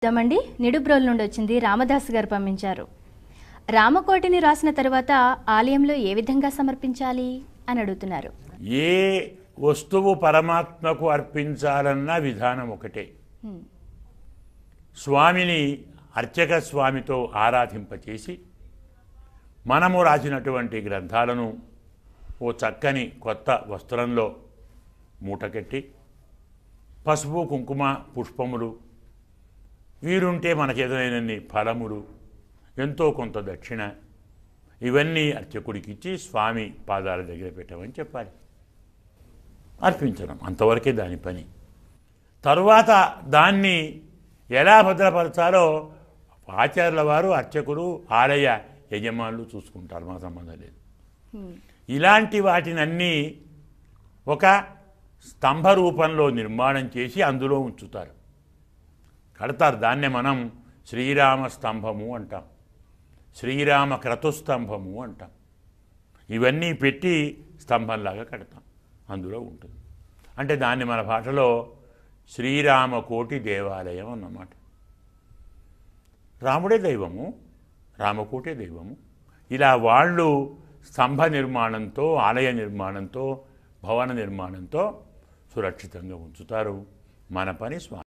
చూద్దామండి నిడుబ్రోల్ నుండి వచ్చింది రామదాస్ గారు పంపించారు రామకోటిని రాసిన తర్వాత ఆలయంలో ఏ విధంగా సమర్పించాలి అని అడుగుతున్నారు ఏ వస్తువు పరమాత్మకు అర్పించాలన్న విధానం ఒకటే స్వామిని అర్చక స్వామితో ఆరాధింపచేసి మనము రాసినటువంటి గ్రంథాలను ఓ చక్కని కొత్త వస్త్రంలో మూటకెట్టి పసుపు కుంకుమ పుష్పములు వీరుంటే ఏదైనా ఫలములు ఎంతో కొంత దక్షిణ ఇవన్నీ అర్చకుడికి ఇచ్చి స్వామి పాదాల దగ్గర పెట్టమని చెప్పాలి అర్పించడం అంతవరకే దాని పని తరువాత దాన్ని ఎలా భద్రపరచాలో ఆచార్యుల వారు అర్చకుడు ఆలయ యజమానులు చూసుకుంటారు మా సంబంధం లేదు hmm. ఇలాంటి వాటినన్నీ ఒక స్తంభ రూపంలో నిర్మాణం చేసి అందులో ఉంచుతారు కడతారు దాన్నే మనం శ్రీరామ స్తంభము అంటాం శ్రీరామ క్రతుస్తంభము అంటాం ఇవన్నీ పెట్టి స్తంభంలాగా కడతాం అందులో ఉంటుంది అంటే దాన్ని మన భాషలో కోటి దేవాలయం అన్నమాట రాముడే దైవము రామకోటే దైవము ఇలా వాళ్ళు స్తంభ నిర్మాణంతో ఆలయ నిర్మాణంతో భవన నిర్మాణంతో సురక్షితంగా ఉంచుతారు మన పని స్వామి